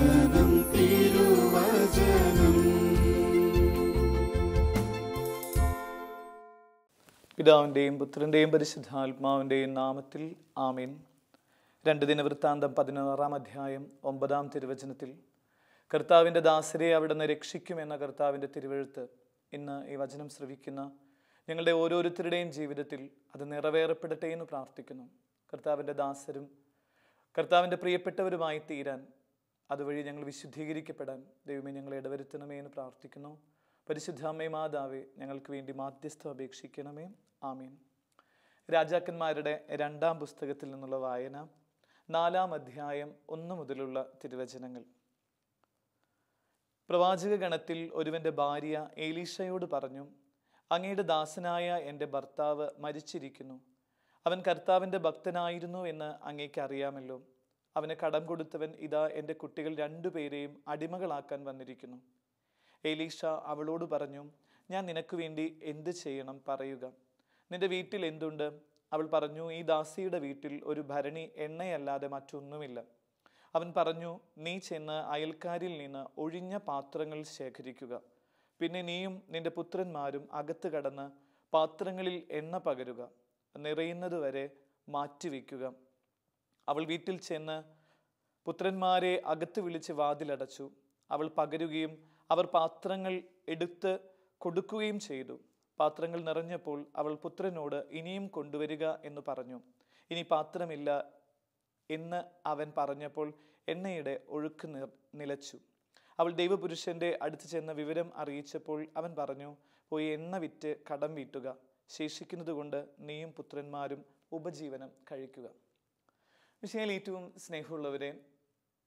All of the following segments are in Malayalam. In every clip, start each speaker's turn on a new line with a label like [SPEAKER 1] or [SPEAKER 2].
[SPEAKER 1] വചനം തിരുവചനം പിതാവിൻ്റെയും പുത്രൻ്റെയും പരിശുദ്ധാത്മാവിൻ്റെയും നാമത്തിൽ ആമീൻ രണ്ട് ദിന വൃത്താന്തം പതിനാറാം അധ്യായം ഒമ്പതാം തിരുവചനത്തിൽ കർത്താവിൻ്റെ ദാസരെ നിന്ന് രക്ഷിക്കുമെന്ന കർത്താവിൻ്റെ തിരുവഴുത്ത് ഇന്ന് ഈ വചനം ശ്രവിക്കുന്ന ഞങ്ങളുടെ ഓരോരുത്തരുടെയും ജീവിതത്തിൽ അത് നിറവേറപ്പെടട്ടെ എന്ന് പ്രാർത്ഥിക്കുന്നു കർത്താവിൻ്റെ ദാസരും കർത്താവിൻ്റെ പ്രിയപ്പെട്ടവരുമായി തീരാൻ അതുവഴി ഞങ്ങൾ വിശുദ്ധീകരിക്കപ്പെടാൻ ദൈവമേ ഞങ്ങളെ ഇടവരുത്തണമേ എന്ന് പ്രാർത്ഥിക്കുന്നു പരിശുദ്ധാമേ മാതാവേ ഞങ്ങൾക്ക് വേണ്ടി മാധ്യസ്ഥം അപേക്ഷിക്കണമേ ആമീൻ രാജാക്കന്മാരുടെ രണ്ടാം പുസ്തകത്തിൽ നിന്നുള്ള വായന നാലാം അധ്യായം ഒന്ന് മുതലുള്ള തിരുവചനങ്ങൾ പ്രവാചക ഗണത്തിൽ ഒരുവൻ്റെ ഭാര്യ ഏലീഷയോട് പറഞ്ഞു അങ്ങയുടെ ദാസനായ എൻ്റെ ഭർത്താവ് മരിച്ചിരിക്കുന്നു അവൻ കർത്താവിൻ്റെ ഭക്തനായിരുന്നു എന്ന് അങ്ങേക്കറിയാമല്ലോ അറിയാമല്ലോ അവന് കടം കൊടുത്തവൻ ഇതാ എൻ്റെ കുട്ടികൾ രണ്ടുപേരെയും അടിമകളാക്കാൻ വന്നിരിക്കുന്നു എലീഷ അവളോട് പറഞ്ഞു ഞാൻ നിനക്ക് വേണ്ടി എന്ത് ചെയ്യണം പറയുക നിന്റെ വീട്ടിൽ എന്തുണ്ട് അവൾ പറഞ്ഞു ഈ ദാസിയുടെ വീട്ടിൽ ഒരു ഭരണി എണ്ണയല്ലാതെ മറ്റൊന്നുമില്ല അവൻ പറഞ്ഞു നീ ചെന്ന് അയൽക്കാരിൽ നിന്ന് ഒഴിഞ്ഞ പാത്രങ്ങൾ ശേഖരിക്കുക പിന്നെ നീയും നിന്റെ പുത്രന്മാരും അകത്ത് കടന്ന് പാത്രങ്ങളിൽ എണ്ണ പകരുക നിറയുന്നതുവരെ മാറ്റിവെക്കുക അവൾ വീട്ടിൽ ചെന്ന് പുത്രന്മാരെ അകത്ത് വിളിച്ച് വാതിലടച്ചു അവൾ പകരുകയും അവർ പാത്രങ്ങൾ എടുത്ത് കൊടുക്കുകയും ചെയ്തു പാത്രങ്ങൾ നിറഞ്ഞപ്പോൾ അവൾ പുത്രനോട് ഇനിയും കൊണ്ടുവരിക എന്ന് പറഞ്ഞു ഇനി പാത്രമില്ല എന്ന് അവൻ പറഞ്ഞപ്പോൾ എണ്ണയുടെ ഒഴുക്ക് നിലച്ചു അവൾ ദൈവപുരുഷൻ്റെ അടുത്ത് ചെന്ന വിവരം അറിയിച്ചപ്പോൾ അവൻ പറഞ്ഞു പോയി എണ്ണ വിറ്റ് കടം വീട്ടുക ശേഷിക്കുന്നത് കൊണ്ട് നീയും പുത്രന്മാരും ഉപജീവനം കഴിക്കുക വിഷയയിൽ ഏറ്റവും സ്നേഹമുള്ളവരെ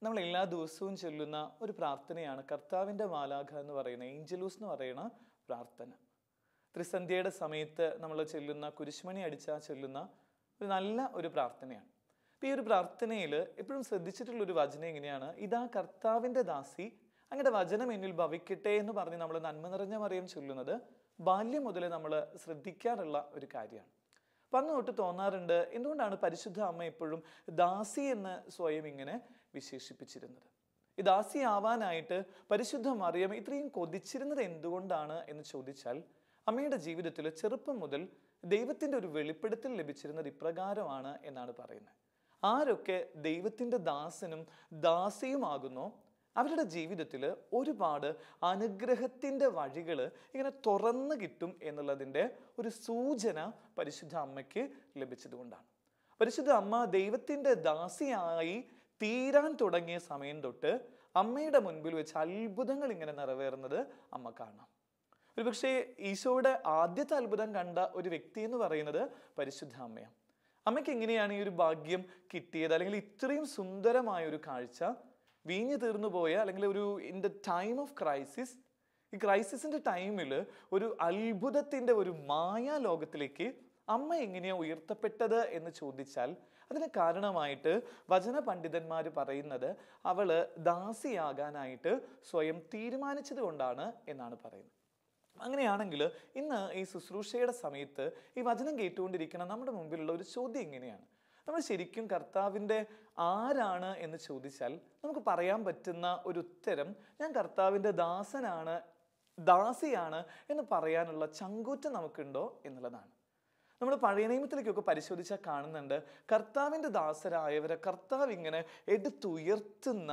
[SPEAKER 1] നമ്മൾ എല്ലാ ദിവസവും ചൊല്ലുന്ന ഒരു പ്രാർത്ഥനയാണ് കർത്താവിൻ്റെ മാലാഖ എന്ന് പറയുന്ന ഏഞ്ചലൂസ് എന്ന് പറയുന്ന പ്രാർത്ഥന ത്രിസന്ധ്യയുടെ സമയത്ത് നമ്മൾ ചൊല്ലുന്ന കുരിശുമണി അടിച്ചാൽ ചൊല്ലുന്ന ഒരു നല്ല ഒരു പ്രാർത്ഥനയാണ് അപ്പം ഈ ഒരു പ്രാർത്ഥനയിൽ എപ്പോഴും ശ്രദ്ധിച്ചിട്ടുള്ള ഒരു വചനം എങ്ങനെയാണ് ഇതാ കർത്താവിൻ്റെ ദാസി അങ്ങയുടെ വചനം എന്നിൽ ഭവിക്കട്ടെ എന്ന് പറഞ്ഞ് നമ്മൾ നന്മ നിറഞ്ഞ മറിയം ചൊല്ലുന്നത് ബാല്യം മുതലേ നമ്മൾ ശ്രദ്ധിക്കാറുള്ള ഒരു കാര്യമാണ് അപ്പം തൊട്ട് തോന്നാറുണ്ട് എന്തുകൊണ്ടാണ് പരിശുദ്ധ അമ്മ എപ്പോഴും ദാസി എന്ന് സ്വയം ഇങ്ങനെ വിശേഷിപ്പിച്ചിരുന്നത് ഈ ദാസി ആവാനായിട്ട് പരിശുദ്ധ മറിയം ഇത്രയും കൊതിച്ചിരുന്നത് എന്തുകൊണ്ടാണ് എന്ന് ചോദിച്ചാൽ അമ്മയുടെ ജീവിതത്തിൽ ചെറുപ്പം മുതൽ ദൈവത്തിൻ്റെ ഒരു വെളിപ്പെടുത്തൽ ലഭിച്ചിരുന്നത് ഇപ്രകാരമാണ് എന്നാണ് പറയുന്നത് ആരൊക്കെ ദൈവത്തിൻ്റെ ദാസനും ദാസിയുമാകുന്നോ അവരുടെ ജീവിതത്തിൽ ഒരുപാട് അനുഗ്രഹത്തിൻ്റെ വഴികൾ ഇങ്ങനെ തുറന്നു കിട്ടും എന്നുള്ളതിൻ്റെ ഒരു സൂചന പരിശുദ്ധ അമ്മയ്ക്ക് ലഭിച്ചതുകൊണ്ടാണ് പരിശുദ്ധ അമ്മ ദൈവത്തിൻ്റെ ദാസിയായി തീരാൻ തുടങ്ങിയ സമയം തൊട്ട് അമ്മയുടെ മുൻപിൽ വെച്ച് അത്ഭുതങ്ങൾ ഇങ്ങനെ നിറവേറുന്നത് അമ്മ കാണാം പക്ഷേ ഈശോയുടെ ആദ്യത്തെ അത്ഭുതം കണ്ട ഒരു വ്യക്തി എന്ന് പറയുന്നത് പരിശുദ്ധ അമ്മയാണ് അമ്മയ്ക്ക് എങ്ങനെയാണ് ഈ ഒരു ഭാഗ്യം കിട്ടിയത് അല്ലെങ്കിൽ ഇത്രയും സുന്ദരമായ ഒരു കാഴ്ച വീഞ്ഞു തീർന്നു പോയ അല്ലെങ്കിൽ ഒരു in the time of crisis ഈ ക്രൈസിസിൻ്റെ ടൈമിൽ ഒരു അത്ഭുതത്തിൻ്റെ ഒരു മായാ ലോകത്തിലേക്ക് അമ്മ എങ്ങനെയാണ് ഉയർത്തപ്പെട്ടത് എന്ന് ചോദിച്ചാൽ അതിന് കാരണമായിട്ട് വചന പണ്ഡിതന്മാർ പറയുന്നത് അവൾ ദാസിയാകാനായിട്ട് സ്വയം തീരുമാനിച്ചത് കൊണ്ടാണ് എന്നാണ് പറയുന്നത് അങ്ങനെയാണെങ്കിൽ ഇന്ന് ഈ ശുശ്രൂഷയുടെ സമയത്ത് ഈ വചനം കേട്ടുകൊണ്ടിരിക്കുന്ന നമ്മുടെ മുമ്പിലുള്ള ഒരു ചോദ്യം എങ്ങനെയാണ് നമ്മൾ ശരിക്കും കർത്താവിൻ്റെ ആരാണ് എന്ന് ചോദിച്ചാൽ നമുക്ക് പറയാൻ പറ്റുന്ന ഒരു ഉത്തരം ഞാൻ കർത്താവിൻ്റെ ദാസനാണ് ദാസിയാണ് എന്ന് പറയാനുള്ള ചങ്കൂറ്റം നമുക്കുണ്ടോ എന്നുള്ളതാണ് നമ്മൾ പഴയ നിയമത്തിലേക്കൊക്കെ പരിശോധിച്ചാൽ കാണുന്നുണ്ട് കർത്താവിൻ്റെ ദാസരായവരെ കർത്താവ് ഇങ്ങനെ എടുത്തുയർത്തുന്ന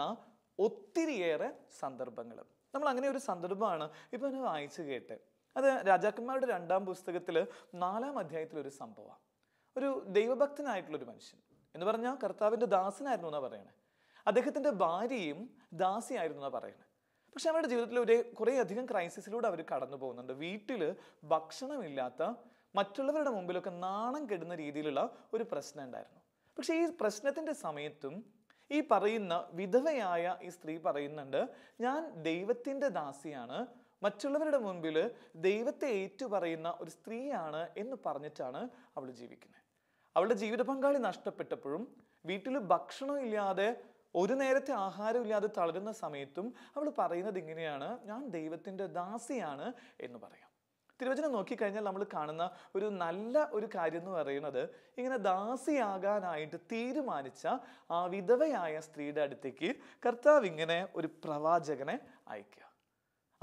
[SPEAKER 1] ഒത്തിരിയേറെ സന്ദർഭങ്ങൾ നമ്മൾ അങ്ങനെ ഒരു സന്ദർഭമാണ് ഇപ്പം ഞാൻ വായിച്ചു കേട്ടെ അത് രാജാക്കന്മാരുടെ രണ്ടാം പുസ്തകത്തിൽ നാലാം അധ്യായത്തിലൊരു സംഭവമാണ് ഒരു ദൈവഭക്തനായിട്ടുള്ളൊരു മനുഷ്യൻ എന്ന് പറഞ്ഞാൽ കർത്താവിൻ്റെ ദാസനായിരുന്നു എന്നാണ് പറയണേ അദ്ദേഹത്തിൻ്റെ ഭാര്യയും ദാസിയായിരുന്നു എന്നാണ് പറയണേ പക്ഷെ അവരുടെ ജീവിതത്തിൽ ഒരു കുറേ അധികം ക്രൈസിസിലൂടെ അവർ കടന്നു പോകുന്നുണ്ട് വീട്ടിൽ ഭക്ഷണമില്ലാത്ത മറ്റുള്ളവരുടെ മുമ്പിലൊക്കെ നാണം കെടുന്ന രീതിയിലുള്ള ഒരു പ്രശ്നം ഉണ്ടായിരുന്നു പക്ഷെ ഈ പ്രശ്നത്തിൻ്റെ സമയത്തും ഈ പറയുന്ന വിധവയായ ഈ സ്ത്രീ പറയുന്നുണ്ട് ഞാൻ ദൈവത്തിൻ്റെ ദാസിയാണ് മറ്റുള്ളവരുടെ മുൻപിൽ ദൈവത്തെ ഏറ്റുപറയുന്ന ഒരു സ്ത്രീയാണ് എന്ന് പറഞ്ഞിട്ടാണ് അവൾ ജീവിക്കുന്നത് അവളുടെ ജീവിത പങ്കാളി നഷ്ടപ്പെട്ടപ്പോഴും വീട്ടിൽ ഭക്ഷണം ഇല്ലാതെ ഒരു നേരത്തെ ആഹാരം ഇല്ലാതെ തളരുന്ന സമയത്തും അവൾ പറയുന്നത് ഇങ്ങനെയാണ് ഞാൻ ദൈവത്തിൻ്റെ ദാസിയാണ് എന്ന് പറയാം തിരുവചനം നോക്കിക്കഴിഞ്ഞാൽ നമ്മൾ കാണുന്ന ഒരു നല്ല ഒരു കാര്യം എന്ന് പറയുന്നത് ഇങ്ങനെ ദാസിയാകാനായിട്ട് തീരുമാനിച്ച ആ വിധവയായ സ്ത്രീയുടെ അടുത്തേക്ക് കർത്താവ് ഇങ്ങനെ ഒരു പ്രവാചകനെ അയക്കുക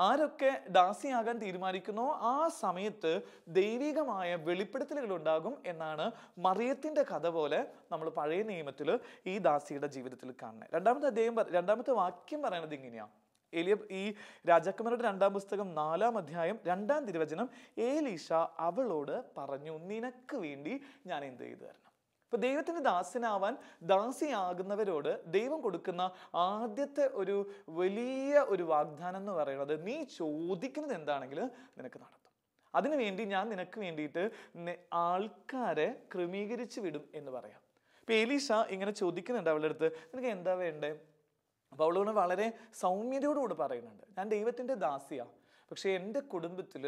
[SPEAKER 1] ആരൊക്കെ ദാസിയാകാൻ തീരുമാനിക്കുന്നോ ആ സമയത്ത് ദൈവികമായ വെളിപ്പെടുത്തലുകൾ ഉണ്ടാകും എന്നാണ് മറിയത്തിൻ്റെ കഥ പോലെ നമ്മൾ പഴയ നിയമത്തിൽ ഈ ദാസിയുടെ ജീവിതത്തിൽ കാണുന്നത് രണ്ടാമത്തെ അദ്ദേഹം രണ്ടാമത്തെ വാക്യം പറയുന്നത് ഇങ്ങനെയാണ് എലിയ ഈ രാജാക്കന്മാരുടെ രണ്ടാം പുസ്തകം നാലാം അധ്യായം രണ്ടാം തിരുവചനം ഏലീഷ അവളോട് പറഞ്ഞു നിനക്ക് വേണ്ടി ഞാൻ എന്ത് ചെയ്തു തരണം ഇപ്പം ദൈവത്തിൻ്റെ ദാസനാവാൻ ദാസിയാകുന്നവരോട് ദൈവം കൊടുക്കുന്ന ആദ്യത്തെ ഒരു വലിയ ഒരു വാഗ്ദാനം എന്ന് പറയുന്നത് നീ ചോദിക്കുന്നത് എന്താണെങ്കിൽ നിനക്ക് നടത്തും അതിനുവേണ്ടി ഞാൻ നിനക്ക് വേണ്ടിയിട്ട് ആൾക്കാരെ ക്രമീകരിച്ച് വിടും എന്ന് പറയാം ഇപ്പൊ എലീഷ ഇങ്ങനെ ചോദിക്കുന്നുണ്ട് അവളുടെ അടുത്ത് നിനക്ക് എന്താ വേണ്ടേ അപ്പൊ അവളോട് വളരെ സൗമ്യതയോടുകൂടെ പറയുന്നുണ്ട് ഞാൻ ദൈവത്തിന്റെ ദാസിയാ പക്ഷേ എൻ്റെ കുടുംബത്തിൽ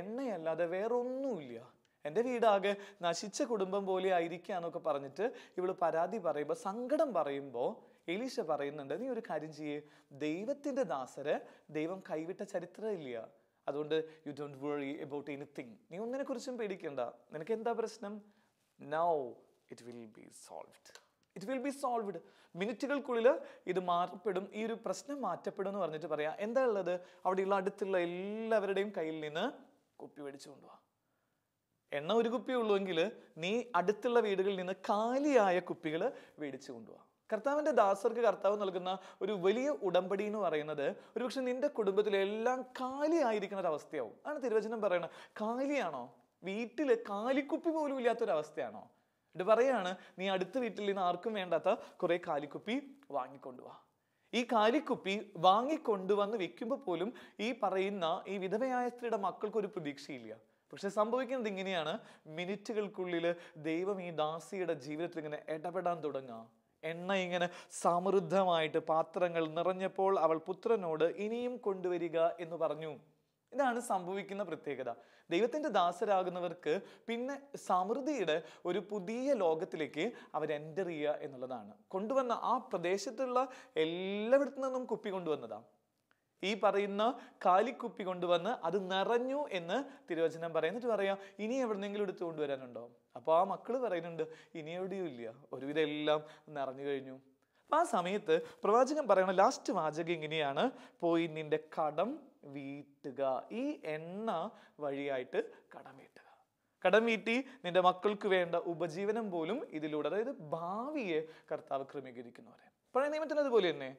[SPEAKER 1] എണ്ണയല്ലാതെ വേറൊന്നുമില്ല എൻ്റെ വീടാകെ നശിച്ച കുടുംബം പോലെ ആയിരിക്കുക പറഞ്ഞിട്ട് ഇവൾ പരാതി പറയുമ്പോൾ സങ്കടം പറയുമ്പോൾ എലീശ പറയുന്നുണ്ട് നീ ഒരു കാര്യം ചെയ്യേ ദൈവത്തിൻ്റെ ദാസര് ദൈവം കൈവിട്ട ചരിത്രമില്ല അതുകൊണ്ട് you don't worry about anything നീ ഒന്നിനെക്കുറിച്ചും പേടിക്കണ്ട നിനക്ക് എന്താ പ്രശ്നം now it will be solved it will be solved മിനിറ്റുകൾക്കുള്ളിൽ ഇത് മാറപ്പെടും ഈ ഒരു പ്രശ്നം മാറ്റപ്പെടും എന്ന് പറഞ്ഞിട്ട് പറയാം എന്താ ഉള്ളത് അവിടെയുള്ള അടുത്തുള്ള എല്ലാവരുടെയും കയ്യിൽ നിന്ന് കുപ്പി മേടിച്ചു കൊണ്ടുപോകാം എണ്ണ ഒരു കുപ്പി ഉള്ളുവെങ്കിൽ നീ അടുത്തുള്ള വീടുകളിൽ നിന്ന് കാലിയായ കുപ്പികൾ മേടിച്ചു കൊണ്ടുപോകാം കർത്താവിൻ്റെ ദാസർക്ക് കർത്താവ് നൽകുന്ന ഒരു വലിയ ഉടമ്പടി എന്ന് പറയുന്നത് ഒരുപക്ഷെ നിന്റെ കുടുംബത്തിലെല്ലാം കാലിയായിരിക്കുന്ന ഒരു അവസ്ഥയാവും ആണ് തിരുവചനം പറയുന്നത് കാലിയാണോ വീട്ടിൽ കാലിക്കുപ്പി പോലും ഇല്ലാത്തൊരവസ്ഥയാണോ എന്നിട്ട് പറയാണ് നീ അടുത്ത വീട്ടിൽ നിന്ന് ആർക്കും വേണ്ടാത്ത കുറേ കാലിക്കുപ്പി വാങ്ങിക്കൊണ്ടുവാ ഈ കാലിക്കുപ്പി വാങ്ങിക്കൊണ്ടുവന്ന് വെക്കുമ്പോൾ പോലും ഈ പറയുന്ന ഈ വിധവയായ സ്ത്രീയുടെ മക്കൾക്കൊരു പ്രതീക്ഷയില്ല പക്ഷെ സംഭവിക്കുന്നത് ഇങ്ങനെയാണ് മിനിറ്റുകൾക്കുള്ളിൽ ദൈവം ഈ ദാസിയുടെ ജീവിതത്തിൽ ഇങ്ങനെ ഇടപെടാൻ തുടങ്ങുക എണ്ണ ഇങ്ങനെ സമൃദ്ധമായിട്ട് പാത്രങ്ങൾ നിറഞ്ഞപ്പോൾ അവൾ പുത്രനോട് ഇനിയും കൊണ്ടുവരിക എന്ന് പറഞ്ഞു ഇതാണ് സംഭവിക്കുന്ന പ്രത്യേകത ദൈവത്തിൻ്റെ ദാസരാകുന്നവർക്ക് പിന്നെ സമൃദ്ധിയുടെ ഒരു പുതിയ ലോകത്തിലേക്ക് അവർ എൻ്റർ ചെയ്യുക എന്നുള്ളതാണ് കൊണ്ടുവന്ന ആ പ്രദേശത്തുള്ള എല്ലായിടത്തു നിന്നും കുപ്പി കൊണ്ടുവന്നതാണ് ഈ പറയുന്ന കാലിക്കുപ്പി കൊണ്ടുവന്ന് അത് നിറഞ്ഞു എന്ന് തിരുവചനം പറയാം പറയാം ഇനി എവിടെന്നെങ്കിലും എടുത്തു കൊണ്ടുവരാനുണ്ടോ അപ്പോൾ ആ മക്കൾ പറയുന്നുണ്ട് ഇനി എവിടെയും ഇല്ല ഒരുവിധം എല്ലാം നിറഞ്ഞു കഴിഞ്ഞു അപ്പം ആ സമയത്ത് പ്രവാചകൻ പറയണ ലാസ്റ്റ് വാചകം ഇങ്ങനെയാണ് പോയി നിന്റെ കടം വീട്ടുക ഈ എണ്ണ വഴിയായിട്ട് കടം വീട്ടുക കടം വീട്ടി നിന്റെ മക്കൾക്ക് വേണ്ട ഉപജീവനം പോലും ഇതിലൂടെ അതായത് ഭാവിയെ കർത്താവ് ക്രമീകരിക്കുന്നവരെ പഴയ നിയമത്തിന് അതുപോലെ തന്നെ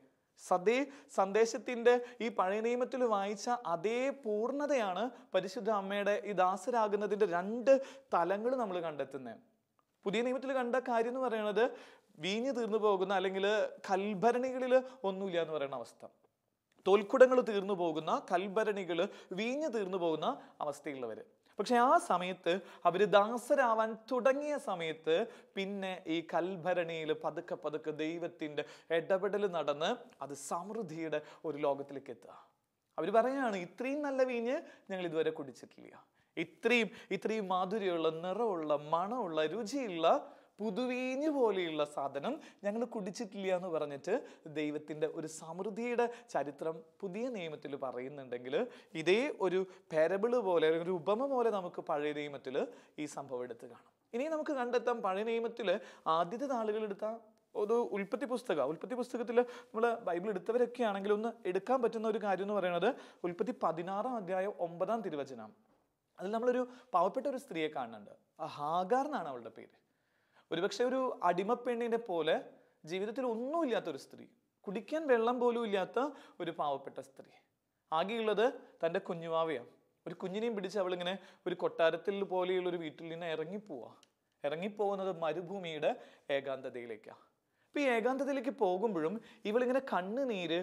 [SPEAKER 1] സതേ സന്ദേശത്തിൻ്റെ ഈ പഴയ നിയമത്തിൽ വായിച്ച അതേ പൂർണ്ണതയാണ് പരിശുദ്ധ അമ്മയുടെ ഈ ദാസരാകുന്നതിൻ്റെ രണ്ട് തലങ്ങൾ നമ്മൾ കണ്ടെത്തുന്നത് പുതിയ നിയമത്തിൽ കണ്ട കാര്യം എന്ന് പറയുന്നത് വീഞ്ഞു തീർന്നു പോകുന്ന അല്ലെങ്കിൽ കൽഭരണികളിൽ ഒന്നുമില്ല എന്ന് പറയുന്ന അവസ്ഥ തോൽക്കുടങ്ങൾ തീർന്നു പോകുന്ന കൽഭരണികൾ വീഞ്ഞു തീർന്നു പോകുന്ന അവസ്ഥയുള്ളവർ പക്ഷെ ആ സമയത്ത് അവർ ദാസരാവാൻ തുടങ്ങിയ സമയത്ത് പിന്നെ ഈ കൽഭരണിയിൽ പതുക്കെ പതുക്കെ ദൈവത്തിൻ്റെ ഇടപെടൽ നടന്ന് അത് സമൃദ്ധിയുടെ ഒരു ലോകത്തിലേക്ക് എത്തുക അവർ പറയാണ് ഇത്രയും നല്ല വീഞ്ഞ് ഞങ്ങൾ ഇതുവരെ കുടിച്ചിട്ടില്ല ഇത്രയും ഇത്രയും മാധുര്യമുള്ള നിറമുള്ള മണമുള്ള രുചിയുള്ള പുതുവീഞ്ഞ് പോലെയുള്ള സാധനം ഞങ്ങൾ കുടിച്ചിട്ടില്ല എന്ന് പറഞ്ഞിട്ട് ദൈവത്തിൻ്റെ ഒരു സമൃദ്ധിയുടെ ചരിത്രം പുതിയ നിയമത്തിൽ പറയുന്നുണ്ടെങ്കിൽ ഇതേ ഒരു പാരബിള് പോലെ ഒരു ഉപമ പോലെ നമുക്ക് പഴയ നിയമത്തിൽ ഈ സംഭവം എടുത്ത് കാണാം ഇനി നമുക്ക് കണ്ടെത്താം പഴയ നിയമത്തിൽ ആദ്യത്തെ നാളുകളെടുത്ത ഒരു ഉൽപ്പത്തി പുസ്തക ഉൽപ്പത്തി പുസ്തകത്തിൽ നമ്മൾ ബൈബിൾ എടുത്തവരൊക്കെ ആണെങ്കിൽ ഒന്ന് എടുക്കാൻ പറ്റുന്ന ഒരു കാര്യം എന്ന് പറയുന്നത് ഉൽപ്പത്തി പതിനാറാം അധ്യായം ഒമ്പതാം തിരുവചനം അതിൽ നമ്മളൊരു പാവപ്പെട്ട ഒരു സ്ത്രീയെ കാണുന്നുണ്ട് ഹാഗാർ എന്നാണ് അവളുടെ പേര് ഒരുപക്ഷെ ഒരു അടിമപ്പെണ്ണിനെ പോലെ ജീവിതത്തിൽ ഒന്നുമില്ലാത്ത ഒരു സ്ത്രീ കുടിക്കാൻ വെള്ളം പോലും ഇല്ലാത്ത ഒരു പാവപ്പെട്ട സ്ത്രീ ആകെയുള്ളത് തൻ്റെ കുഞ്ഞുവാവയാണ് ഒരു കുഞ്ഞിനെയും പിടിച്ച് അവളിങ്ങനെ ഒരു കൊട്ടാരത്തിൽ പോലെയുള്ള ഒരു വീട്ടിൽ നിന്ന് ഇറങ്ങിപ്പോവുക ഇറങ്ങിപ്പോകുന്നത് മരുഭൂമിയുടെ ഏകാന്തതയിലേക്കാണ് അപ്പം ഈ ഏകാന്തതയിലേക്ക് പോകുമ്പോഴും ഇവളിങ്ങനെ കണ്ണുനീര്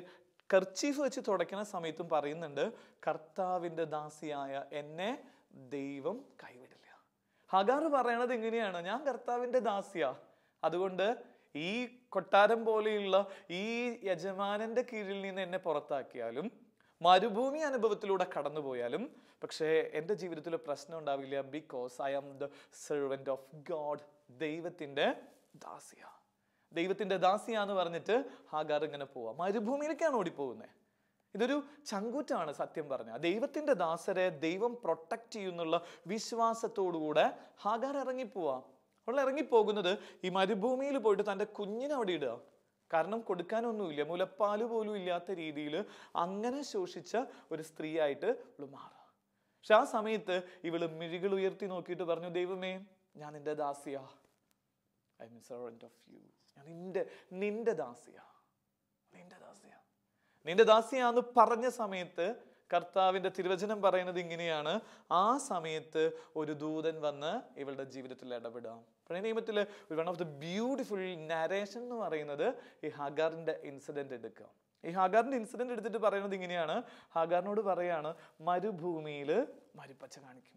[SPEAKER 1] കർച്ചീഫ് വെച്ച് തുടയ്ക്കുന്ന സമയത്തും പറയുന്നുണ്ട് കർത്താവിൻ്റെ ദാസിയായ എന്നെ ദൈവം കൈവിടില്ല ഹഗാർ പറയണത് എങ്ങനെയാണ് ഞാൻ കർത്താവിൻ്റെ ദാസിയാ അതുകൊണ്ട് ഈ കൊട്ടാരം പോലെയുള്ള ഈ യജമാനന്റെ കീഴിൽ നിന്ന് എന്നെ പുറത്താക്കിയാലും മരുഭൂമി അനുഭവത്തിലൂടെ കടന്നു പോയാലും പക്ഷേ എൻ്റെ ജീവിതത്തിൽ പ്രശ്നം ഉണ്ടാവില്ല because I am the servant of God ദൈവത്തിൻ്റെ ദാസിയ ദൈവത്തിൻ്റെ ദാസിയ എന്ന് പറഞ്ഞിട്ട് ഹാഗാർ ഇങ്ങനെ പോവാം മരുഭൂമിയിലേക്കാണ് ഓടിപ്പോകുന്നത് ഇതൊരു ചങ്കൂറ്റാണ് സത്യം പറഞ്ഞ ദൈവത്തിന്റെ ദാസരെ ദൈവം പ്രൊട്ടക്റ്റ് ചെയ്യുന്നുള്ള വിശ്വാസത്തോടുകൂടെ ഹാഗാർ ഇറങ്ങിപ്പോവാ അവൾ ഇറങ്ങിപ്പോകുന്നത് ഈ മരുഭൂമിയിൽ പോയിട്ട് തൻ്റെ കുഞ്ഞിനെ അവിടെ ഇടുക കാരണം കൊടുക്കാനൊന്നുമില്ല മുലപ്പാല് പോലും ഇല്ലാത്ത രീതിയിൽ അങ്ങനെ ശോഷിച്ച ഒരു സ്ത്രീയായിട്ട് ഇവള് മാറുക പക്ഷെ ആ സമയത്ത് ഇവള് മിഴികൾ ഉയർത്തി നോക്കിയിട്ട് പറഞ്ഞു ദൈവമേ ഞാൻ നിന്റെ ദാസിയാ I am servant of you ഞാൻ നിന്റെ നിന്റെ ദാസിയാ നിന്റെ ദാസിയാ നിന്റെ ദാസിയാന്ന് പറഞ്ഞ സമയത്ത് കർത്താവിൻ്റെ തിരുവചനം പറയുന്നത് ഇങ്ങനെയാണ് ആ സമയത്ത് ഒരു ദൂതൻ വന്ന് ഇവളുടെ ജീവിതത്തിൽ ഇടപെടാം പഴയ നിയമത്തിൽ one of the beautiful narration എന്ന് പറയുന്നത് ഈ ഹഗാറിൻ്റെ ഇൻസിഡൻറ്റ് എടുക്കാം ഈ ഹാഗാറിൻ്റെ ഇൻസിഡൻറ്റ് എടുത്തിട്ട് പറയുന്നത് ഇങ്ങനെയാണ് ഹഗാറിനോട് പറയാണ് മരുഭൂമിയിൽ മരുപ്പച്ച കാണിക്കും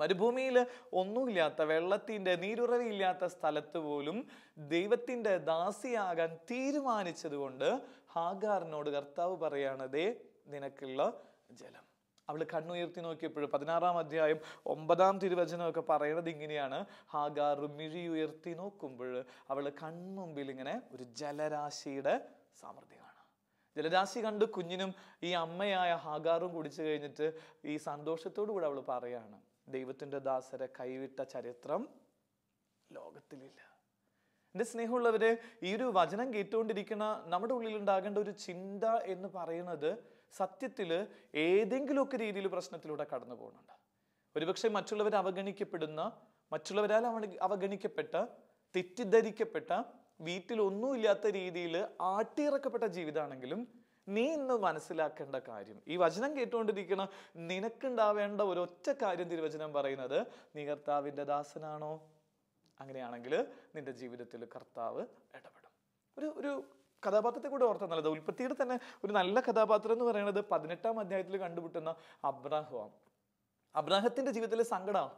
[SPEAKER 1] മരുഭൂമിയിൽ ഒന്നുമില്ലാത്ത വെള്ളത്തിൻ്റെ നീരുറവയില്ലാത്ത സ്ഥലത്ത് പോലും ദൈവത്തിൻ്റെ ദാസിയാകാൻ തീരുമാനിച്ചതുകൊണ്ട് ഹാഗാറിനോട് കർത്താവ് പറയണതേ നിനക്കുള്ള ജലം അവൾ കണ്ണുയർത്തി നോക്കിയപ്പോഴും പതിനാറാം അധ്യായം ഒമ്പതാം തിരുവചനമൊക്കെ പറയുന്നത് ഇങ്ങനെയാണ് ഹാഗാർ മിഴി ഉയർത്തി നോക്കുമ്പോൾ അവൾ കൺമുമ്പിൽ ഇങ്ങനെ ഒരു ജലരാശിയുടെ സാമർഥ്യം കാണാം ജലരാശി കണ്ട് കുഞ്ഞിനും ഈ അമ്മയായ ഹാഗാറും കുടിച്ചു കഴിഞ്ഞിട്ട് ഈ സന്തോഷത്തോടു കൂടെ അവൾ പറയാണ് ദൈവത്തിൻ്റെ ദാസരെ കൈവിട്ട ചരിത്രം ലോകത്തിലില്ല എൻ്റെ സ്നേഹമുള്ളവരെ ഈ ഒരു വചനം കേട്ടുകൊണ്ടിരിക്കുന്ന നമ്മുടെ ഉള്ളിൽ ഉണ്ടാകേണ്ട ഒരു ചിന്ത എന്ന് പറയുന്നത് സത്യത്തിൽ ഏതെങ്കിലുമൊക്കെ രീതിയിൽ പ്രശ്നത്തിലൂടെ കടന്നു പോകുന്നുണ്ട് ഒരുപക്ഷെ മറ്റുള്ളവർ അവഗണിക്കപ്പെടുന്ന മറ്റുള്ളവരാൽ അവഗണിക്കപ്പെട്ട തെറ്റിദ്ധരിക്കപ്പെട്ട വീട്ടിലൊന്നുമില്ലാത്ത രീതിയിൽ ആട്ടിയിറക്കപ്പെട്ട ജീവിതമാണെങ്കിലും നീ ഇന്ന് മനസ്സിലാക്കേണ്ട കാര്യം ഈ വചനം കേട്ടുകൊണ്ടിരിക്കണം നിനക്കുണ്ടാവേണ്ട ഒരൊറ്റ കാര്യം തിരുവചനം പറയുന്നത് നീ കർത്താവിൻ്റെ ദാസനാണോ അങ്ങനെയാണെങ്കിൽ നിൻ്റെ ജീവിതത്തിൽ കർത്താവ് ഇടപെടും ഒരു ഒരു കഥാപാത്രത്തെ കൂടെ ഓർത്താൽ നല്ലത് ഉൽപ്പത്തിയുടെ തന്നെ ഒരു നല്ല കഥാപാത്രം എന്ന് പറയുന്നത് പതിനെട്ടാം അധ്യായത്തിൽ കണ്ടുപിട്ടുന്ന അബ്രാഹമാണ് അബ്രാഹത്തിൻ്റെ ജീവിതത്തിലെ സങ്കടമാണ്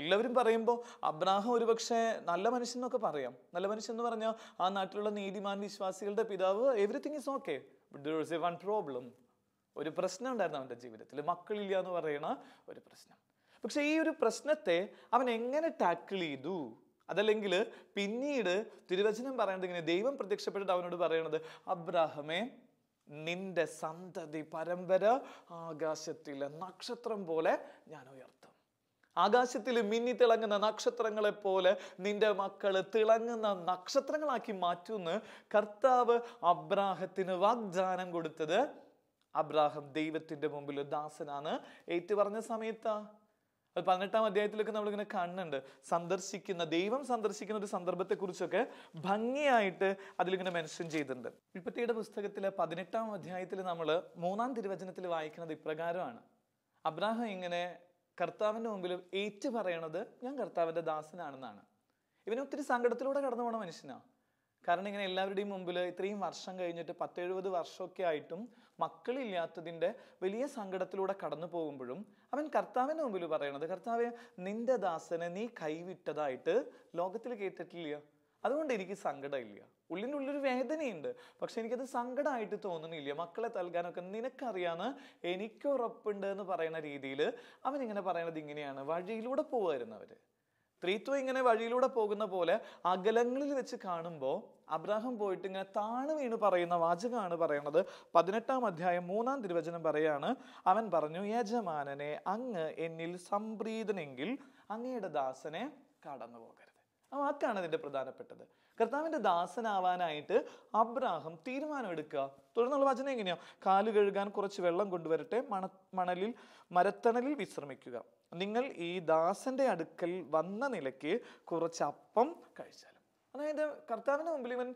[SPEAKER 1] എല്ലാവരും പറയുമ്പോൾ അബ്രാഹം പക്ഷേ നല്ല മനുഷ്യൻ എന്നൊക്കെ പറയാം നല്ല മനുഷ്യൻ എന്ന് പറഞ്ഞാൽ ആ നാട്ടിലുള്ള നീതിമാൻ വിശ്വാസികളുടെ പിതാവ് everything is okay there a one problem ഒരു പ്രശ്നം ഉണ്ടായിരുന്നു അവൻ്റെ ജീവിതത്തിൽ മക്കളില്ല എന്ന് പറയുന്ന ഒരു പ്രശ്നം പക്ഷേ ഈ ഒരു പ്രശ്നത്തെ അവൻ എങ്ങനെ ടാക്കിൾ ചെയ്തു അതല്ലെങ്കിൽ പിന്നീട് തിരുവചനം പറയുന്നത് ഇങ്ങനെ ദൈവം പ്രത്യക്ഷപ്പെട്ടിട്ട് അവനോട് പറയണത് അബ്രാഹമേ നിന്റെ സന്തതി പരമ്പര ആകാശത്തിലെ നക്ഷത്രം പോലെ ഞാൻ ഉയർത്തും ആകാശത്തിൽ മിന്നി തിളങ്ങുന്ന നക്ഷത്രങ്ങളെ പോലെ നിന്റെ മക്കൾ തിളങ്ങുന്ന നക്ഷത്രങ്ങളാക്കി മാറ്റുമെന്ന് കർത്താവ് അബ്രാഹത്തിന് വാഗ്ദാനം കൊടുത്തത് അബ്രാഹം ദൈവത്തിൻ്റെ മുമ്പിൽ ദാസനാണ് ഏറ്റു പറഞ്ഞ സമയത്താണ് അത് പതിനെട്ടാം അധ്യായത്തിലൊക്കെ നമ്മളിങ്ങനെ കാണുന്നുണ്ട് സന്ദർശിക്കുന്ന ദൈവം സന്ദർശിക്കുന്ന ഒരു സന്ദർഭത്തെക്കുറിച്ചൊക്കെ ഭംഗിയായിട്ട് അതിലിങ്ങനെ മെൻഷൻ ചെയ്തിട്ടുണ്ട് ഉൽപ്പത്തിയുടെ പുസ്തകത്തിലെ പതിനെട്ടാം അധ്യായത്തിൽ നമ്മൾ മൂന്നാം തിരുവചനത്തിൽ വായിക്കുന്നത് ഇപ്രകാരമാണ് അബ്രാഹം ഇങ്ങനെ കർത്താവിൻ്റെ മുമ്പിൽ ഏറ്റു പറയണത് ഞാൻ കർത്താവിൻ്റെ ദാസനാണെന്നാണ് ഇവന് ഒത്തിരി സങ്കടത്തിലൂടെ കടന്നു പോണ മനുഷ്യനാണ് കാരണം ഇങ്ങനെ എല്ലാവരുടെയും മുമ്പിൽ ഇത്രയും വർഷം കഴിഞ്ഞിട്ട് പത്തെഴുപത് വർഷമൊക്കെ ആയിട്ടും മക്കളില്ലാത്തതിൻ്റെ വലിയ സങ്കടത്തിലൂടെ കടന്നു പോകുമ്പോഴും അവൻ കർത്താവിൻ്റെ മുമ്പിൽ പറയണത് കർത്താവ് നിന്റെ ദാസനെ നീ കൈവിട്ടതായിട്ട് ലോകത്തിൽ കേട്ടിട്ടില്ല അതുകൊണ്ട് എനിക്ക് സങ്കടമില്ല ഉള്ളിൻ്റെ ഉള്ളിലൊരു വേദനയുണ്ട് പക്ഷെ എനിക്കത് സങ്കടമായിട്ട് തോന്നുന്നില്ല മക്കളെ നൽകാനൊക്കെ നിനക്കറിയാന്ന് എനിക്ക് ഉറപ്പുണ്ട് എന്ന് പറയുന്ന രീതിയിൽ അവനിങ്ങനെ പറയണത് ഇങ്ങനെയാണ് വഴിയിലൂടെ പോകുമായിരുന്നു അവർ സ്ത്രീത്വം ഇങ്ങനെ വഴിയിലൂടെ പോകുന്ന പോലെ അകലങ്ങളിൽ വെച്ച് കാണുമ്പോൾ അബ്രാഹം പോയിട്ട് ഇങ്ങനെ താണു വീണ് പറയുന്ന വാചകമാണ് പറയുന്നത് പതിനെട്ടാം അധ്യായം മൂന്നാം തിരുവചനം പറയാണ് അവൻ പറഞ്ഞു യജമാനനെ അങ്ങ് എന്നിൽ സംപ്രീതനെങ്കിൽ അങ്ങയുടെ ദാസനെ കടന്നു പോകരുത് ആ വാക്കാണ് ഇതിൻ്റെ പ്രധാനപ്പെട്ടത് കർത്താവിൻ്റെ ദാസനാവാനായിട്ട് അബ്രാഹം തീരുമാനമെടുക്കുക തുടർന്നുള്ള വചനം എങ്ങനെയാണ് കാല് കഴുകാൻ കുറച്ച് വെള്ളം കൊണ്ടുവരട്ടെ മണ മണലിൽ മരത്തണലിൽ വിശ്രമിക്കുക നിങ്ങൾ ഈ ദാസന്റെ അടുക്കൽ വന്ന നിലയ്ക്ക് കുറച്ച് അപ്പം കഴിച്ചാലും അതായത് കർത്താവിന്റെ മുമ്പിൽ ഇവൻ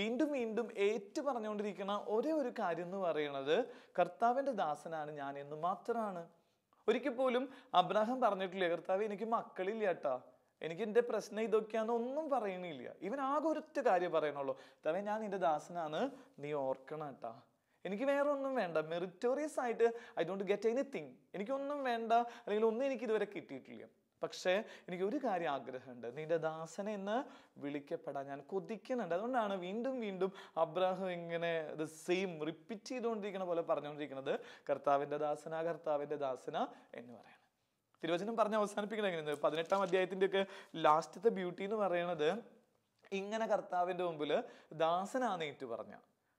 [SPEAKER 1] വീണ്ടും വീണ്ടും ഏറ്റു പറഞ്ഞുകൊണ്ടിരിക്കുന്ന ഒരേ ഒരു കാര്യം എന്ന് പറയുന്നത് കർത്താവിന്റെ ദാസനാണ് ഞാൻ എന്ന് മാത്രമാണ് ഒരിക്കൽ പോലും അബ്രാഹം പറഞ്ഞിട്ടില്ല കർത്താവ് എനിക്ക് മക്കളില്ല കേട്ടാ എനിക്ക് എൻ്റെ പ്രശ്നം ഇതൊക്കെയാണെന്ന് ഒന്നും പറയണില്ല ഇവൻ ആകെ ഒരൊറ്റ കാര്യം പറയണുള്ളൂ തവേ ഞാൻ നിന്റെ ദാസനാണ് നീ ഓർക്കണം കേട്ടാ എനിക്ക് വേറെ ഒന്നും വേണ്ട മെറിറ്റോറിയസ് ആയിട്ട് ഐ ഡോണ്ട് ഗെറ്റ് എനിത്തിങ് എനിക്കൊന്നും വേണ്ട അല്ലെങ്കിൽ ഒന്നും എനിക്ക് ഇതുവരെ കിട്ടിയിട്ടില്ല പക്ഷേ എനിക്ക് ഒരു കാര്യം ആഗ്രഹമുണ്ട് നിന്റെ ദാസനെ എന്ന് വിളിക്കപ്പെടാൻ ഞാൻ കൊതിക്കുന്നുണ്ട് അതുകൊണ്ടാണ് വീണ്ടും വീണ്ടും അബ്രാഹം ഇങ്ങനെ ദ സെയിം റിപ്പീറ്റ് ചെയ്തുകൊണ്ടിരിക്കുന്ന പോലെ പറഞ്ഞുകൊണ്ടിരിക്കുന്നത് കർത്താവിൻ്റെ ദാസന കർത്താവിൻ്റെ ദാസന എന്ന് പറയണം തിരുവചനം പറഞ്ഞ് അവസാനിപ്പിക്കുന്നത് എങ്ങനെയാണ് പതിനെട്ടാം അധ്യായത്തിൻ്റെ ഒക്കെ ലാസ്റ്റത്തെ ബ്യൂട്ടി എന്ന് പറയുന്നത് ഇങ്ങനെ കർത്താവിൻ്റെ മുമ്പിൽ ദാസനാന്നേറ്റു പറഞ്ഞ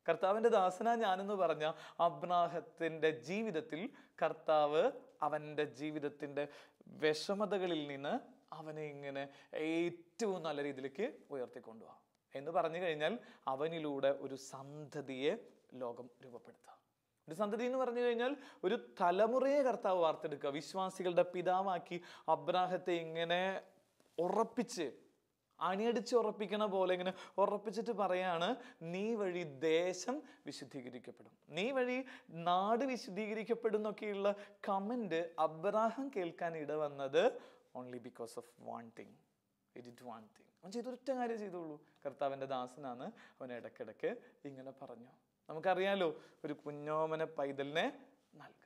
[SPEAKER 1] കർത്താവിൻ്റെ ദാസന ഞാനെന്ന് പറഞ്ഞ അബ്രാഹത്തിൻ്റെ ജീവിതത്തിൽ കർത്താവ് അവൻ്റെ ജീവിതത്തിൻ്റെ വിഷമതകളിൽ നിന്ന് അവനെ ഇങ്ങനെ ഏറ്റവും നല്ല രീതിയിലേക്ക് ഉയർത്തിക്കൊണ്ടുപോകാം എന്ന് പറഞ്ഞു കഴിഞ്ഞാൽ അവനിലൂടെ ഒരു സന്തതിയെ ലോകം രൂപപ്പെടുത്താം ഒരു സന്തതി എന്ന് പറഞ്ഞു കഴിഞ്ഞാൽ ഒരു തലമുറയെ കർത്താവ് വാർത്തെടുക്കുക വിശ്വാസികളുടെ പിതാവാക്കി അബ്രാഹത്തെ ഇങ്ങനെ ഉറപ്പിച്ച് അണിയടിച്ച് ഉറപ്പിക്കണ പോലെ ഇങ്ങനെ ഉറപ്പിച്ചിട്ട് പറയാണ് നീ വഴി ദേശം വിശുദ്ധീകരിക്കപ്പെടും നീ വഴി നാട് വിശുദ്ധീകരിക്കപ്പെടും എന്നൊക്കെയുള്ള കമൻറ്റ് അബ്രാഹം കേൾക്കാൻ ഇടവന്നത് only because of wanting thing it one thing അവൻ ചെയ്തൊരൊറ്റ കാര്യം ചെയ്തോളൂ കർത്താവിൻ്റെ ദാസനാണ് അവൻ ഇടയ്ക്കിടയ്ക്ക് ഇങ്ങനെ പറഞ്ഞു നമുക്കറിയാലോ ഒരു കുഞ്ഞോമന പൈതലിനെ നൽകാം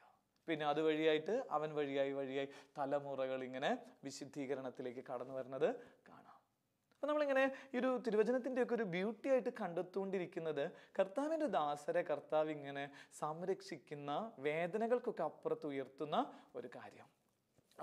[SPEAKER 1] പിന്നെ അത് വഴിയായിട്ട് അവൻ വഴിയായി വഴിയായി തലമുറകൾ ഇങ്ങനെ വിശുദ്ധീകരണത്തിലേക്ക് കടന്നു വരുന്നത് അപ്പം നമ്മളിങ്ങനെ ഈ ഒരു തിരുവചനത്തിൻ്റെയൊക്കെ ഒരു ബ്യൂട്ടി ആയിട്ട് കണ്ടെത്തുകൊണ്ടിരിക്കുന്നത് കർത്താവിൻ്റെ ദാസരെ കർത്താവ് ഇങ്ങനെ സംരക്ഷിക്കുന്ന വേദനകൾക്കൊക്കെ അപ്പുറത്ത് ഉയർത്തുന്ന ഒരു കാര്യം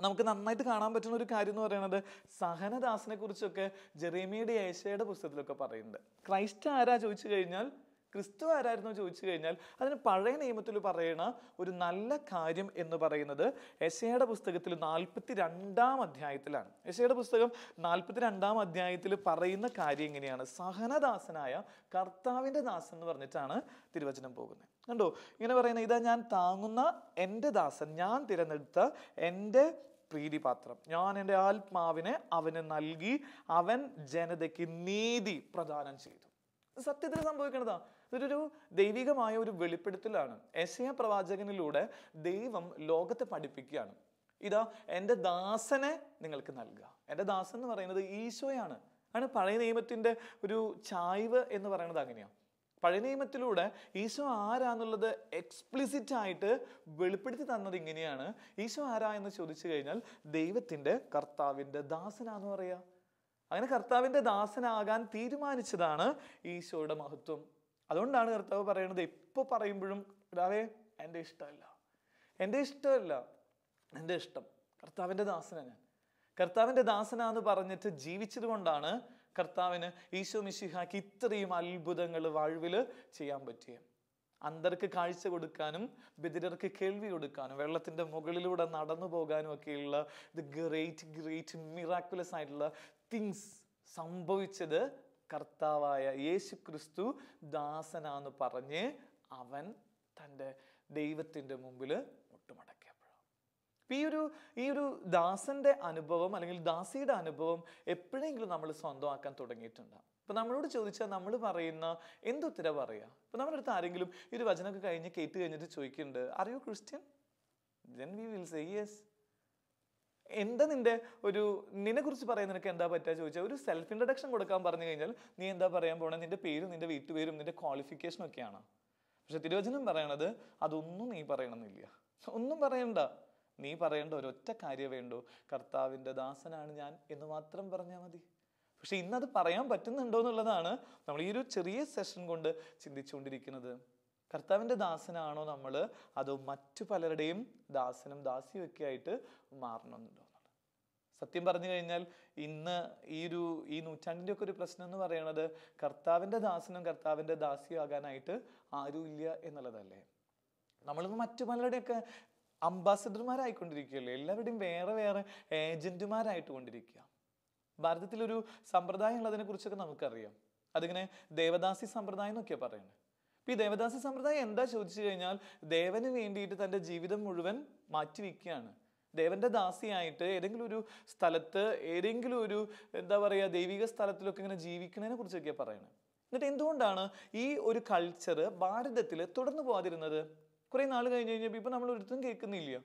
[SPEAKER 1] നമുക്ക് നന്നായിട്ട് കാണാൻ പറ്റുന്ന ഒരു കാര്യം എന്ന് പറയുന്നത് സഹനദാസിനെ കുറിച്ചൊക്കെ ജെറേമിയുടെ ഏഷ്യയുടെ പുസ്തകത്തിലൊക്കെ പറയുന്നുണ്ട് ക്രൈസ്റ്റ് ആരാ ചോദിച്ചു കഴിഞ്ഞാൽ ക്രിസ്തു ആരായിരുന്നു ചോദിച്ചു കഴിഞ്ഞാൽ അതിന് പഴയ നിയമത്തിൽ പറയുന്ന ഒരു നല്ല കാര്യം എന്ന് പറയുന്നത് യശയുടെ പുസ്തകത്തിൽ നാൽപ്പത്തി രണ്ടാം അധ്യായത്തിലാണ് യശയുടെ പുസ്തകം നാൽപ്പത്തി രണ്ടാം അധ്യായത്തിൽ പറയുന്ന കാര്യം ഇങ്ങനെയാണ് സഹനദാസനായ കർത്താവിൻ്റെ ദാസൻ എന്ന് പറഞ്ഞിട്ടാണ് തിരുവചനം പോകുന്നത് കണ്ടോ ഇങ്ങനെ പറയുന്നത് ഇതാ ഞാൻ താങ്ങുന്ന എൻ്റെ ദാസൻ ഞാൻ തിരഞ്ഞെടുത്ത എൻ്റെ പ്രീതിപാത്രം ഞാൻ എൻ്റെ ആത്മാവിനെ അവന് നൽകി അവൻ ജനതയ്ക്ക് നീതി പ്രദാനം ചെയ്തു സത്യത്തിൽ സംഭവിക്കുന്നതാണ് ഇതൊരു ദൈവികമായ ഒരു വെളിപ്പെടുത്തലാണ് യശയ പ്രവാചകനിലൂടെ ദൈവം ലോകത്തെ പഠിപ്പിക്കുകയാണ് ഇതാ എൻ്റെ ദാസനെ നിങ്ങൾക്ക് നൽകുക എൻ്റെ ദാസൻ എന്ന് പറയുന്നത് ഈശോയാണ് ആണ് പഴയ നിയമത്തിൻ്റെ ഒരു ചായ്വ് എന്ന് പറയുന്നത് അങ്ങനെയാണ് പഴയ നിയമത്തിലൂടെ ഈശോ ആരാന്നുള്ളത് എക്സ്പ്ലിസിറ്റ് ആയിട്ട് വെളിപ്പെടുത്തി തന്നത് ഇങ്ങനെയാണ് ഈശോ ആരാ എന്ന് ചോദിച്ചു കഴിഞ്ഞാൽ ദൈവത്തിൻ്റെ കർത്താവിൻ്റെ ദാസനാന്ന് പറയുക അങ്ങനെ കർത്താവിൻ്റെ ദാസനാകാൻ തീരുമാനിച്ചതാണ് ഈശോയുടെ മഹത്വം അതുകൊണ്ടാണ് കർത്താവ് പറയുന്നത് എപ്പോൾ പറയുമ്പോഴും ഇടാവേ എൻ്റെ ഇഷ്ടമല്ല എൻ്റെ ഇഷ്ടമല്ല എൻ്റെ ഇഷ്ടം കർത്താവിൻ്റെ ദാസനാണ് ഞാൻ കർത്താവിൻ്റെ ദാസനാന്ന് പറഞ്ഞിട്ട് ജീവിച്ചത് കൊണ്ടാണ് കർത്താവിന് ഈശോ മിശിഹാക്ക് ഇത്രയും അത്ഭുതങ്ങൾ വാഴ്വിൽ ചെയ്യാൻ പറ്റിയ അന്തർക്ക് കാഴ്ച കൊടുക്കാനും ബിദിരർക്ക് കേൾവി കൊടുക്കാനും വെള്ളത്തിൻ്റെ മുകളിലൂടെ നടന്നു പോകാനും ഒക്കെയുള്ള ദ ഗ്രേറ്റ് ഗ്രേറ്റ് മിറാക്കുലസ് ആയിട്ടുള്ള തിങ്സ് സംഭവിച്ചത് കർത്താവായ യേശു ക്രിസ്തു ദാസനാന്ന് പറഞ്ഞ് അവൻ തൻ്റെ ദൈവത്തിൻ്റെ മുമ്പിൽ മുട്ടുമടക്കിയപ്പോൾ ഈ ഒരു ഈ ഒരു ദാസൻ്റെ അനുഭവം അല്ലെങ്കിൽ ദാസിയുടെ അനുഭവം എപ്പോഴെങ്കിലും നമ്മൾ സ്വന്തമാക്കാൻ തുടങ്ങിയിട്ടുണ്ടാകും അപ്പം നമ്മളോട് ചോദിച്ചാൽ നമ്മൾ പറയുന്ന എന്തുത്തരം പറയുക ഇപ്പം നമ്മുടെ അടുത്ത് ആരെങ്കിലും ഈ ഒരു വചനമൊക്കെ കഴിഞ്ഞ് കേട്ട് കഴിഞ്ഞിട്ട് ചോദിക്കുന്നുണ്ട് are you Christian then we will say yes എന്താ നിന്റെ ഒരു കുറിച്ച് പറയാൻ നിനക്ക് എന്താ പറ്റുക ചോദിച്ചാൽ ഒരു സെൽഫ് ഇൻട്രഡക്ഷൻ കൊടുക്കാൻ പറഞ്ഞു കഴിഞ്ഞാൽ നീ എന്താ പറയാൻ പോണേ നിന്റെ പേരും നിന്റെ വീട്ടുപേരും നിന്റെ ക്വാളിഫിക്കേഷനും ഒക്കെയാണ് പക്ഷെ തിരുവചനം പറയണത് അതൊന്നും നീ പറയണമെന്നില്ല ഒന്നും പറയണ്ട നീ പറയേണ്ട ഒരൊറ്റ കാര്യം വേണ്ടു കർത്താവിൻ്റെ ദാസനാണ് ഞാൻ എന്ന് മാത്രം പറഞ്ഞാൽ മതി പക്ഷെ ഇന്നത് പറയാൻ പറ്റുന്നുണ്ടോ എന്നുള്ളതാണ് നമ്മൾ ഈ ഒരു ചെറിയ സെഷൻ കൊണ്ട് ചിന്തിച്ചുകൊണ്ടിരിക്കുന്നത് കർത്താവിൻ്റെ ദാസനാണോ നമ്മൾ അതോ മറ്റു പലരുടെയും ദാസനും ദാസിയൊക്കെ ആയിട്ട് മാറണമെന്നുണ്ടോ സത്യം പറഞ്ഞു കഴിഞ്ഞാൽ ഇന്ന് ഈ ഒരു ഈ നൂറ്റാണ്ടിൻ്റെ ഒക്കെ ഒരു പ്രശ്നം എന്ന് പറയുന്നത് കർത്താവിൻ്റെ ദാസനും കർത്താവിൻ്റെ ദാസിയാകാനായിട്ട് ആരും ഇല്ല എന്നുള്ളതല്ലേ നമ്മളിപ്പോൾ മറ്റു പലരുടെയൊക്കെ അംബാസഡർമാരായിക്കൊണ്ടിരിക്കുകയല്ലേ എല്ലാവരുടെയും വേറെ വേറെ ഏജൻറ്റുമാരായിട്ട് കൊണ്ടിരിക്കുക ഭാരതത്തിലൊരു സമ്പ്രദായം ഉള്ളതിനെ കുറിച്ചൊക്കെ നമുക്കറിയാം അതിങ്ങനെ ദേവദാസി സമ്പ്രദായം എന്നൊക്കെയാണ് പറയുന്നത് ഈ ദേവദാസ സമ്പ്രദായം എന്താ ചോദിച്ചു കഴിഞ്ഞാൽ ദേവന് വേണ്ടിയിട്ട് തൻ്റെ ജീവിതം മുഴുവൻ മാറ്റിവെക്കുകയാണ് ദേവന്റെ ദാസിയായിട്ട് ഏതെങ്കിലും ഒരു സ്ഥലത്ത് ഏതെങ്കിലും ഒരു എന്താ പറയുക ദൈവിക സ്ഥലത്തിലൊക്കെ ഇങ്ങനെ ജീവിക്കുന്നതിനെ കുറിച്ചൊക്കെ പറയുന്നത് എന്നിട്ട് എന്തുകൊണ്ടാണ് ഈ ഒരു കൾച്ചർ ഭാരതത്തിൽ തുടർന്നു പോകാതിരുന്നത് കുറേ നാൾ കഴിഞ്ഞ് കഴിഞ്ഞപ്പോൾ ഇപ്പോൾ നമ്മൾ ഒരിടത്തും കേൾക്കുന്നില്ല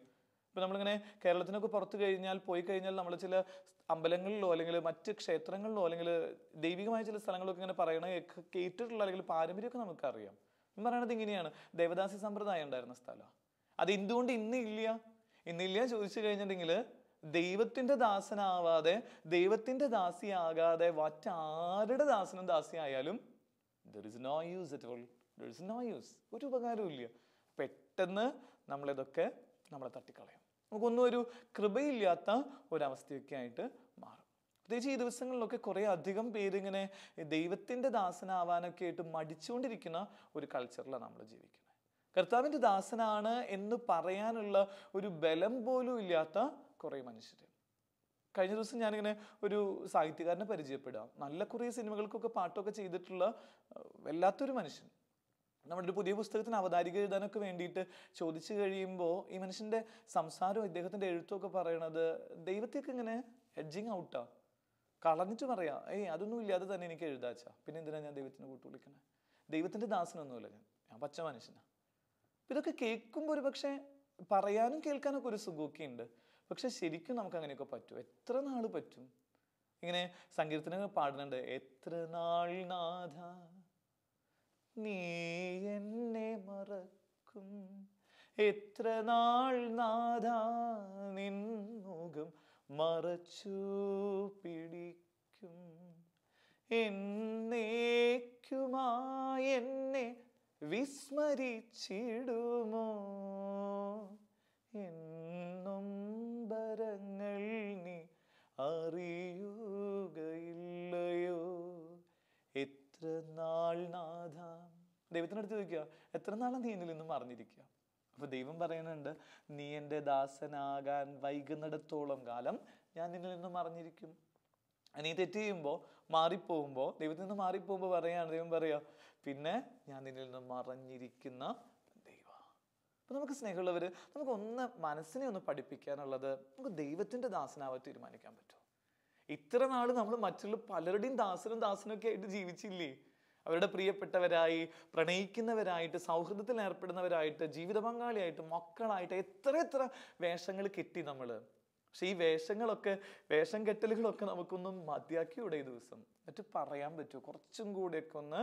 [SPEAKER 1] ഇപ്പോൾ നമ്മളിങ്ങനെ കേരളത്തിനൊക്കെ പുറത്ത് കഴിഞ്ഞാൽ പോയി കഴിഞ്ഞാൽ നമ്മൾ ചില അമ്പലങ്ങളിലോ അല്ലെങ്കിൽ മറ്റ് ക്ഷേത്രങ്ങളിലോ അല്ലെങ്കിൽ ദൈവികമായ ചില സ്ഥലങ്ങളൊക്കെ ഇങ്ങനെ പറയണ കേട്ടിട്ടുള്ള അല്ലെങ്കിൽ പാരമ്പര്യമൊക്കെ നമുക്കറിയാം എന്ന് പറയണത് ഇങ്ങനെയാണ് ദേവദാസി സമ്പ്രദായം ഉണ്ടായിരുന്ന സ്ഥലം അത് എന്തുകൊണ്ട് ഇന്നില്ല ഇന്നില്ല ചോദിച്ചു കഴിഞ്ഞിട്ടുണ്ടെങ്കിൽ ദൈവത്തിൻ്റെ ദാസനാവാതെ ദൈവത്തിൻ്റെ ദാസിയാകാതെ മറ്റാരുടെ ദാസനും ദാസിയായാലും there is no use it all there is no use ഒരു ഉപകാരവും ഇല്ല പെട്ടെന്ന് നമ്മളിതൊക്കെ നമ്മളെ തട്ടിക്കളയും നമുക്കൊന്നും ഒരു കൃപയില്ലാത്ത ഒരവസ്ഥയൊക്കെ ആയിട്ട് പ്രത്യേകിച്ച് ഈ ദിവസങ്ങളിലൊക്കെ കുറേ അധികം പേരിങ്ങനെ ദൈവത്തിൻ്റെ ദാസനാവാനൊക്കെ ആയിട്ട് മടിച്ചുകൊണ്ടിരിക്കുന്ന ഒരു കൾച്ചറിലാണ് നമ്മൾ ജീവിക്കുന്നത് കർത്താവിൻ്റെ ദാസനാണ് എന്ന് പറയാനുള്ള ഒരു ബലം പോലും ഇല്ലാത്ത കുറേ മനുഷ്യർ കഴിഞ്ഞ ദിവസം ഞാനിങ്ങനെ ഒരു സാഹിത്യകാരനെ പരിചയപ്പെടാം നല്ല കുറേ സിനിമകൾക്കൊക്കെ പാട്ടൊക്കെ ചെയ്തിട്ടുള്ള വല്ലാത്തൊരു മനുഷ്യൻ നമ്മുടെ ഒരു പുതിയ പുസ്തകത്തിന് അവതാരിക എഴുതാനൊക്കെ വേണ്ടിയിട്ട് ചോദിച്ചു കഴിയുമ്പോൾ ഈ മനുഷ്യൻ്റെ സംസാരവും ഇദ്ദേഹത്തിൻ്റെ എഴുത്തുമൊക്കെ പറയണത് ദൈവത്തേക്ക് ഇങ്ങനെ ഹെഡ്ജിങ് ഔട്ടാണ് കളഞ്ഞിട്ട് പറയാം ഏയ് അതൊന്നും ഇല്ലാതെ തന്നെ എനിക്ക് എഴുതാച്ചാ പിന്നെ എന്തിനാ ഞാൻ ദൈവത്തിന് കൂട്ടുവിളിക്കണേ ദൈവത്തിന്റെ ദാസനൊന്നുമില്ല ഞാൻ ഞാൻ പച്ച മനുഷ്യനാ ഇതൊക്കെ കേൾക്കുമ്പോൾ ഒരു പക്ഷെ പറയാനും കേൾക്കാനൊക്കെ ഒരു സുഖമൊക്കെ ഉണ്ട് പക്ഷെ ശരിക്കും നമുക്ക് അങ്ങനെയൊക്കെ പറ്റും എത്ര നാൾ പറ്റും ഇങ്ങനെ സങ്കീർത്തനങ്ങൾ പാടുന്നുണ്ട് എത്ര നാൾ നാഥ നീ എന്നെ മറക്കും എത്ര നാൾ നാഥ നിൻ മുഖം മറച്ചു പിടിക്കും എന്നേക്കുമായി എന്നെ വിസ്മരിച്ചിടുമോ എന്നും ബരങ്ങൾ നീ അറിയുകയില്ലയോ എത്ര നാൾ നാഥ ദൈവത്തിനടുത്ത് ചോദിക്കുക എത്ര നാളാണ് നീ എന്നിൽ നിന്നും മറിഞ്ഞിരിക്കുക അപ്പോൾ ദൈവം പറയുന്നുണ്ട് നീ എൻ്റെ ദാസനാകാൻ വൈകുന്നിടത്തോളം കാലം ഞാൻ നിന്നിൽ നിന്ന് മറിഞ്ഞിരിക്കും നീ തെറ്റ് ചെയ്യുമ്പോൾ മാറിപ്പോകുമ്പോൾ ദൈവത്തിൽ നിന്ന് മാറിപ്പോകുമ്പോൾ പറയാണ് ദൈവം പറയുക പിന്നെ ഞാൻ നിന്നിൽ നിന്ന് മറഞ്ഞിരിക്കുന്ന അപ്പോൾ നമുക്ക് സ്നേഹമുള്ളവർ നമുക്ക് ഒന്ന് മനസ്സിനെ ഒന്ന് പഠിപ്പിക്കാനുള്ളത് നമുക്ക് ദൈവത്തിൻ്റെ ദാസനാവാൻ തീരുമാനിക്കാൻ പറ്റുമോ ഇത്ര നാൾ നമ്മൾ മറ്റുള്ള പലരുടെയും ദാസനും ദാസനും ഒക്കെ ആയിട്ട് ജീവിച്ചില്ലേ അവരുടെ പ്രിയപ്പെട്ടവരായി പ്രണയിക്കുന്നവരായിട്ട് സൗഹൃദത്തിൽ ഏർപ്പെടുന്നവരായിട്ട് ജീവിത പങ്കാളിയായിട്ട് മക്കളായിട്ട് എത്ര എത്ര വേഷങ്ങൾ കെട്ടി നമ്മൾ പക്ഷെ ഈ വേഷങ്ങളൊക്കെ വേഷം കെട്ടലുകളൊക്കെ നമുക്കൊന്നും മതിയാക്കിയൂടെ ഈ ദിവസം എന്നിട്ട് പറയാൻ പറ്റുമോ കുറച്ചും കൂടെയൊക്കെ ഒന്ന്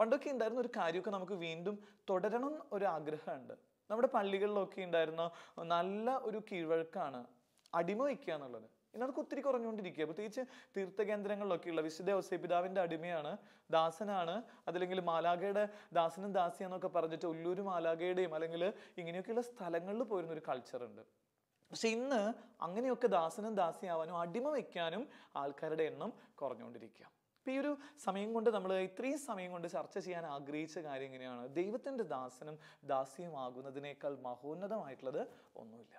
[SPEAKER 1] പണ്ടൊക്കെ ഉണ്ടായിരുന്ന ഒരു കാര്യമൊക്കെ നമുക്ക് വീണ്ടും തുടരണം ഒരു ആഗ്രഹമുണ്ട് നമ്മുടെ പള്ളികളിലൊക്കെ ഉണ്ടായിരുന്ന നല്ല ഒരു കീഴ്വഴക്കാണ് അടിമ വയ്ക്കുക എന്നുള്ളത് അതൊക്കെ ഒത്തിരി കുറഞ്ഞുകൊണ്ടിരിക്കുക പ്രത്യേകിച്ച് തീർത്ഥകേന്ദ്രങ്ങളിലൊക്കെയുള്ള വിശുദ്ധ ഔസേപിതാവിൻ്റെ അടിമയാണ് ദാസനാണ് അതല്ലെങ്കിൽ മാലാഖയുടെ ദാസനും ദാസിയാന്നൊക്കെ പറഞ്ഞിട്ട് ഉള്ളൂർ മാലാഖയുടെയും അല്ലെങ്കിൽ ഇങ്ങനെയൊക്കെയുള്ള സ്ഥലങ്ങളിൽ പോയിരുന്ന ഒരു കൾച്ചറുണ്ട് പക്ഷെ ഇന്ന് അങ്ങനെയൊക്കെ ദാസനും ദാസിയാവാനും അടിമ വയ്ക്കാനും ആൾക്കാരുടെ എണ്ണം കുറഞ്ഞുകൊണ്ടിരിക്കുക അപ്പം ഈ ഒരു സമയം കൊണ്ട് നമ്മൾ ഇത്രയും സമയം കൊണ്ട് ചർച്ച ചെയ്യാൻ ആഗ്രഹിച്ച കാര്യം എങ്ങനെയാണ് ദൈവത്തിൻ്റെ ദാസനും ദാസിയുമാകുന്നതിനേക്കാൾ മഹോന്നതമായിട്ടുള്ളത് ഒന്നുമില്ല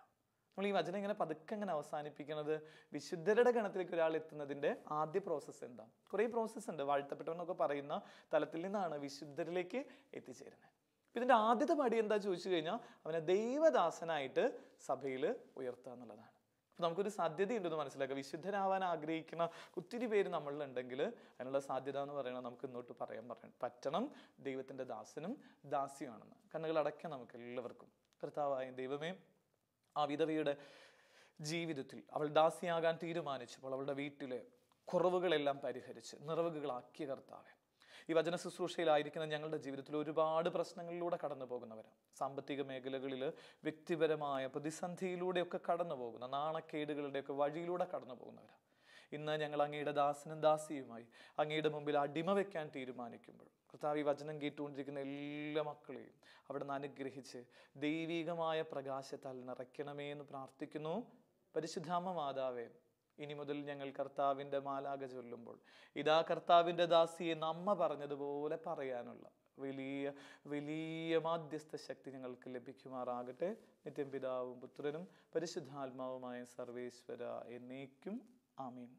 [SPEAKER 1] നമ്മൾ ഈ വചനം ഇങ്ങനെ പതുക്കെ ഇങ്ങനെ അവസാനിപ്പിക്കുന്നത് വിശുദ്ധരുടെ ഗണത്തിലേക്ക് ഒരാൾ എത്തുന്നതിൻ്റെ ആദ്യ പ്രോസസ്സ് എന്താ കുറേ പ്രോസസ്സ് ഉണ്ട് വാഴ്ത്തപ്പെട്ടവെന്നൊക്കെ പറയുന്ന തലത്തിൽ നിന്നാണ് വിശുദ്ധരിലേക്ക് എത്തിച്ചേരുന്നത് അപ്പം ഇതിൻ്റെ ആദ്യത്തെ പടി എന്താ ചോദിച്ചു കഴിഞ്ഞാൽ അവനെ ദൈവദാസനായിട്ട് സഭയിൽ ഉയർത്തുക എന്നുള്ളതാണ് അപ്പം നമുക്കൊരു സാധ്യതയുണ്ടെന്ന് മനസ്സിലാക്കുക വിശുദ്ധരാവാൻ ആഗ്രഹിക്കുന്ന ഒത്തിരി പേര് നമ്മളിലുണ്ടെങ്കിൽ അതിനുള്ള സാധ്യത എന്ന് പറയുന്നത് നമുക്ക് ഇന്നോട്ട് പറയാൻ പറയണം പറ്റണം ദൈവത്തിൻ്റെ ദാസനും ദാസിയുമാണെന്ന് കണ്ണുകൾ അടയ്ക്കാം നമുക്ക് എല്ലാവർക്കും കർത്താവായ ദൈവമേ ആ വിധവയുടെ ജീവിതത്തിൽ അവൾ ദാസിയാകാൻ തീരുമാനിച്ചപ്പോൾ അവളുടെ വീട്ടിലെ കുറവുകളെല്ലാം പരിഹരിച്ച് നിറവുകളാക്കിയ കർത്താവെ ഈ വചന ശുശ്രൂഷയിലായിരിക്കുന്ന ഞങ്ങളുടെ ജീവിതത്തിൽ ഒരുപാട് പ്രശ്നങ്ങളിലൂടെ കടന്നു പോകുന്നവരാണ് സാമ്പത്തിക മേഖലകളിൽ വ്യക്തിപരമായ പ്രതിസന്ധിയിലൂടെയൊക്കെ കടന്നു പോകുന്ന നാണക്കേടുകളുടെയൊക്കെ വഴിയിലൂടെ കടന്നു പോകുന്നവരാണ് ഇന്ന് ഞങ്ങൾ അങ്ങയുടെ ദാസനും ദാസിയുമായി അങ്ങയുടെ മുമ്പിൽ അടിമ വയ്ക്കാൻ തീരുമാനിക്കുമ്പോൾ കർത്താവ് ഈ വചനം കേട്ടുകൊണ്ടിരിക്കുന്ന എല്ലാ മക്കളെയും അവിടെ നിന്ന് അനുഗ്രഹിച്ച് ദൈവികമായ പ്രകാശത്താൽ നിറയ്ക്കണമേ എന്ന് പ്രാർത്ഥിക്കുന്നു പരിശുദ്ധാമ മാതാവേ ഇനി മുതൽ ഞങ്ങൾ കർത്താവിൻ്റെ മാലാക ചൊല്ലുമ്പോൾ ഇതാ കർത്താവിൻ്റെ ദാസിയെ നമ്മ പറഞ്ഞതുപോലെ പറയാനുള്ള വലിയ വലിയ മാധ്യസ്ഥ ശക്തി ഞങ്ങൾക്ക് ലഭിക്കുമാറാകട്ടെ നിത്യം പിതാവും പുത്രനും പരിശുദ്ധാത്മാവുമായ സർവേശ്വര എന്നേക്കും ആമീൻ